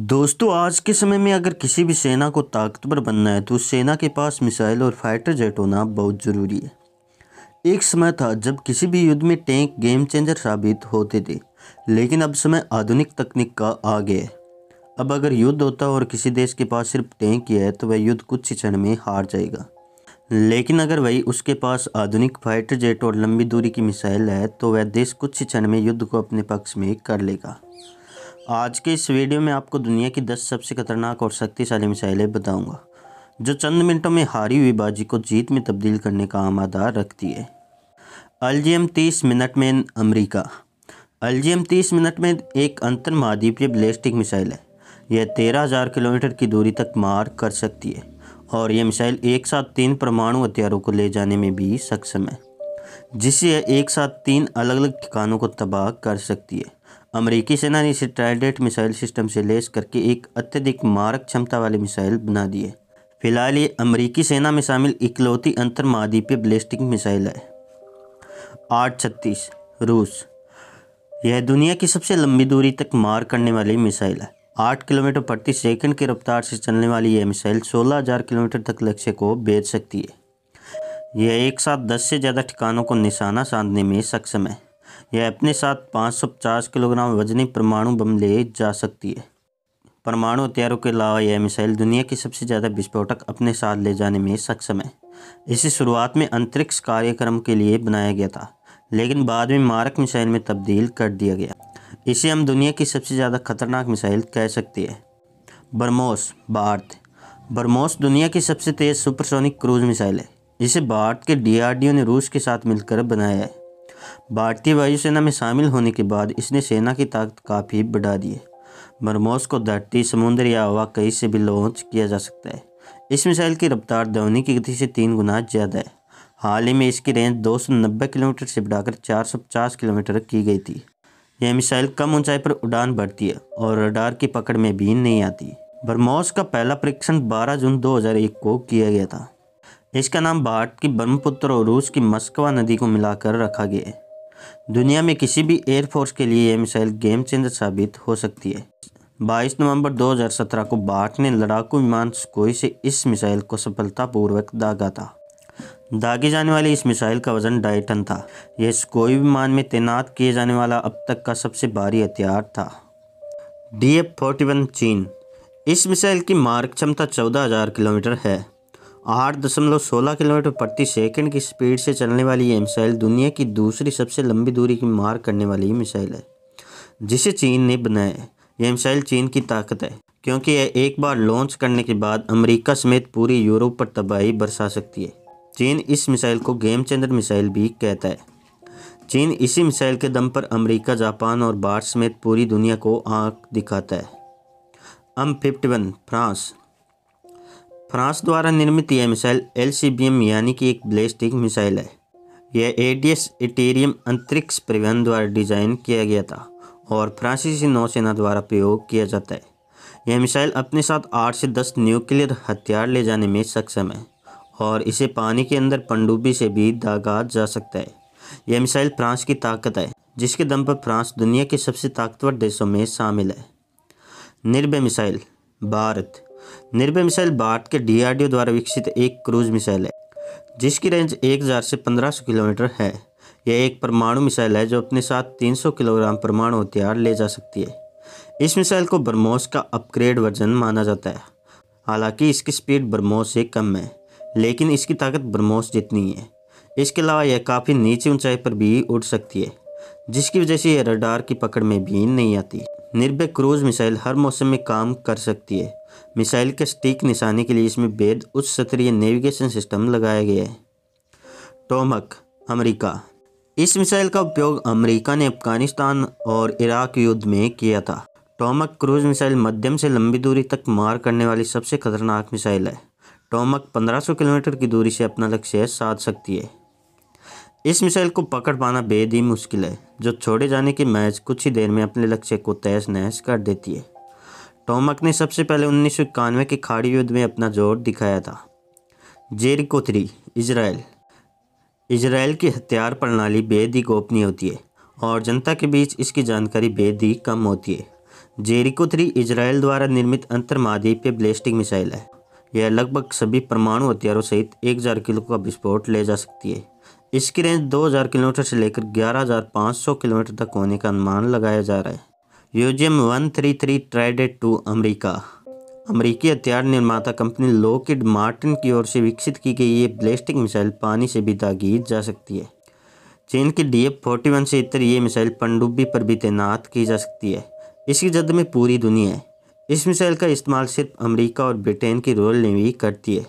दोस्तों आज के समय में अगर किसी भी सेना को ताकतवर बनना है तो उस सेना के पास मिसाइल और फाइटर जेट होना बहुत ज़रूरी है एक समय था जब किसी भी युद्ध में टैंक गेम चेंजर साबित होते थे लेकिन अब समय आधुनिक तकनीक का आ गया है अब अगर युद्ध होता और किसी देश के पास सिर्फ टैंक ही है तो वह युद्ध कुछ ही क्षण में हार जाएगा लेकिन अगर वही उसके पास आधुनिक फाइटर जेट और लंबी दूरी की मिसाइल है तो वह देश कुछ ही क्षण में युद्ध को अपने पक्ष में कर लेगा आज के इस वीडियो में आपको दुनिया की 10 सबसे खतरनाक और शक्तिशाली मिसाइलें बताऊंगा जो चंद मिनटों में हारी हुई बाजी को जीत में तब्दील करने का आमादा रखती है LGM 30 Minuteman America LGM 30 Minuteman एक अंतर महाद्वीपीय ब्लेस्टिक मिसाइल है यह 13,000 किलोमीटर की दूरी तक मार कर सकती है और यह मिसाइल एक साथ तीन परमाणु हथियारों को ले जाने में भी सक्षम है जिससे यह एक साथ तीन अलग अलग ठिकानों को तबाह कर सकती है अमेरिकी सेना ने इसे ट्राइडेट मिसाइल सिस्टम से लेस करके एक अत्यधिक मारक क्षमता वाली मिसाइल बना दी है फिलहाल ये अमेरिकी सेना में शामिल इकलौती अंतर महाद्वीपीय ब्लेस्टिक मिसाइल है आठ छत्तीस रूस यह दुनिया की सबसे लंबी दूरी तक मार करने वाली मिसाइल है आठ किलोमीटर प्रति सेकंड की रफ्तार से चलने वाली यह मिसाइल सोलह हजार किलोमीटर तक लक्ष्य को भेज सकती है यह एक साथ दस से ज़्यादा ठिकानों को निशाना साधने में सक्षम है यह अपने साथ पाँच सौ पचास किलोग्राम वजनी परमाणु बम ले जा सकती है परमाणु हथियारों के अलावा यह मिसाइल दुनिया की सबसे ज़्यादा विस्फोटक अपने साथ ले जाने में सक्षम है इसे शुरुआत में अंतरिक्ष कार्यक्रम के लिए बनाया गया था लेकिन बाद में मारक मिसाइल में तब्दील कर दिया गया इसे हम दुनिया की सबसे ज़्यादा खतरनाक मिसाइल कह सकते हैं बर्मोस भारत बर्मोस दुनिया की सबसे तेज़ सुपरसोनिक क्रूज मिसाइल है इसे भारत के डीआरडीओ ने रूस के साथ मिलकर बनाया है भारतीय वायुसेना में शामिल होने के बाद इसने सेना की ताकत काफ़ी बढ़ा दी है मरमोस को धरती समुद्र या हवा कहीं से भी लॉन्च किया जा सकता है इस मिसाइल की रफ्तार ध्वनि की गति से तीन गुना ज़्यादा है हाल ही में इसकी रेंज 290 किलोमीटर से बढ़ाकर 450 किलोमीटर की गई थी यह मिसाइल कम ऊंचाई पर उड़ान भरती है और रडार की पकड़ में भी नहीं आती ब्रह्मोस का पहला परीक्षण 12 जून 2001 को किया गया था इसका नाम भारत की ब्रह्मपुत्र और रूस की मस्कवा नदी को मिलाकर रखा गया है दुनिया में किसी भी एयरफोर्स के लिए यह मिसाइल गेम चेंजर साबित हो सकती है 22 नवंबर 2017 को भारत ने लड़ाकू विमान स्कोई से इस मिसाइल को सफलतापूर्वक दागा था दागे जाने वाली इस मिसाइल का वजन ढाई टन था यह स्कोई विमान में तैनात किए जाने वाला अब तक का सबसे भारी हथियार था डी एफ फोर्टी वन चीन इस मिसाइल की मार्ग क्षमता चौदह हज़ार किलोमीटर है आठ दशमलव सोलह किलोमीटर प्रति सेकंड की स्पीड से चलने वाली ये मिसाइल दुनिया की दूसरी सबसे लंबी दूरी की मार करने वाली मिसाइल है जिसे चीन ने बनाया है यह मिसाइल चीन की ताकत है क्योंकि यह एक बार लॉन्च करने के बाद अमेरिका समेत पूरी यूरोप पर तबाही बरसा सकती है चीन इस मिसाइल को गेम चेंजर मिसाइल भी कहता है चीन इसी मिसाइल के दम पर अमेरिका जापान और भारत समेत पूरी दुनिया को आंख दिखाता है M fifty one France France द्वारा निर्मित यह मिसाइल एल यानी कि एक ब्लेस्टिक मिसाइल है यह ए इटेरियम अंतरिक्ष परिवहन द्वारा डिजाइन किया गया था और फ्रांसीसी नौसेना द्वारा प्रयोग किया जाता है यह मिसाइल अपने साथ आठ से दस न्यूक्लियर हथियार ले जाने में सक्षम है और इसे पानी के अंदर पनडुब्बी से भी दागा जा सकता है यह मिसाइल फ्रांस की ताकत है जिसके दम पर फ्रांस दुनिया के सबसे ताकतवर देशों में शामिल है निर्भय मिसाइल भारत निर्भय मिसाइल भारत के डीआरडीओ द्वारा विकसित एक क्रूज मिसाइल है जिसकी रेंज 1000 से 1500 किलोमीटर है यह एक परमाणु मिसाइल है जो अपने साथ 300 किलोग्राम परमाणु हथियार ले जा सकती है इस मिसाइल को ब्रह्मोस का अपग्रेड वर्जन माना जाता है हालांकि इसकी स्पीड ब्रह्मोस से कम है लेकिन इसकी ताकत ब्रह्मोस जितनी है इसके अलावा यह काफ़ी नीचे ऊंचाई पर भी उड़ सकती है जिसकी वजह से यह रडार की पकड़ में भी नहीं आती निर्भय क्रूज मिसाइल हर मौसम में काम कर सकती है मिसाइल के स्टीक निशाने के लिए इसमें बेद उच्च स्तरीय नेविगेशन सिस्टम लगाया गया है टोमक अमेरिका इस मिसाइल का उपयोग अमेरिका ने अफगानिस्तान और इराक युद्ध में किया था टोमक क्रूज मिसाइल मध्यम से लंबी दूरी तक मार करने वाली सबसे खतरनाक मिसाइल है टोमक 1500 किलोमीटर की दूरी से अपना लक्ष्य साध सकती है इस मिसाइल को पकड़ पाना बेहद ही मुश्किल है जो छोड़े जाने की मैच कुछ ही देर में अपने लक्ष्य को तहस नहस कर देती है टोमक ने सबसे पहले उन्नीस के खाड़ी युद्ध में अपना जोर दिखाया था जेरिको थ्री इसराइल इसराइल की हथियार प्रणाली बेहद ही गोपनीय होती है और जनता के बीच इसकी जानकारी बेहद ही कम होती है जेरिको थ्री इसराइल द्वारा निर्मित अंतर महाद्वीपीय ब्लेस्टिक मिसाइल है यह लगभग सभी परमाणु हथियारों सहित 1000 किलो का विस्फोट ले जा सकती है इसकी रेंज 2000 किलोमीटर से लेकर 11,500 किलोमीटर तक होने का अनुमान लगाया जा रहा है UGM one three three Trident two America अमरीकी हथियार निर्माता कंपनी लोकिड मार्टिन की ओर से विकसित की गई ये ब्लेस्टिक मिसाइल पानी से भी दागी जा सकती है चीन की डी एफ फोर्टी वन से इतर ये मिसाइल पनडुब्बी पर भी तैनात की जा सकती है इसकी जद में पूरी दुनिया है इस मिसाइल का इस्तेमाल सिर्फ अमेरिका और ब्रिटेन की रॉयल नेवी करती है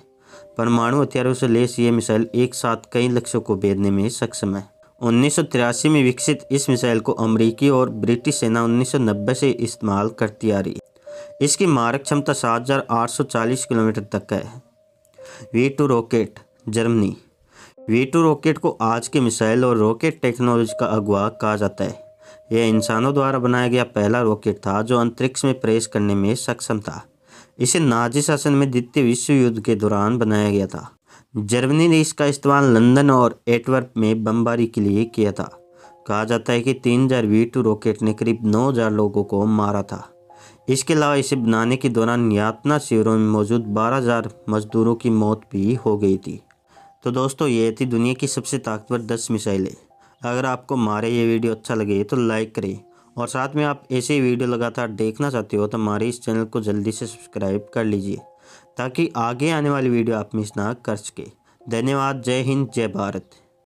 परमाणु हथियारों से लेस ये मिसाइल एक साथ कई लक्ष्यों को भेदने में सक्षम है उन्नीस में विकसित इस मिसाइल को अमरीकी और ब्रिटिश सेना उन्नीस से इस्तेमाल करती आ रही है इसकी मारक क्षमता 7,840 किलोमीटर तक है V two rocket Germany V two rocket को आज के मिसाइल और रॉकेट टेक्नोलॉजी का अगवा कहा जाता है यह इंसानों द्वारा बनाया गया पहला रॉकेट था जो अंतरिक्ष में प्रेस करने में सक्षम था इसे नाजी शासन में द्वितीय विश्व युद्ध के दौरान बनाया गया था जर्मनी ने इसका इस्तेमाल लंदन और एटवर्प में बमबारी के लिए किया था कहा जाता है कि तीन हजार वी टू रॉकेट ने करीब 9000 लोगों को मारा था इसके अलावा इसे बनाने के दौरान यातना शिविरों में मौजूद 12000 मजदूरों की मौत भी हो गई थी तो दोस्तों ये थी दुनिया की सबसे ताकतवर 10 मिसाइलें अगर आपको मारे ये वीडियो अच्छा लगे तो लाइक करें और साथ में आप ऐसे वीडियो लगातार देखना चाहते हो तो हमारे इस चैनल को जल्दी से सब्सक्राइब कर लीजिए ताकि आगे आने वाली वीडियो आप मिस ना कर सके धन्यवाद जय हिंद जय भारत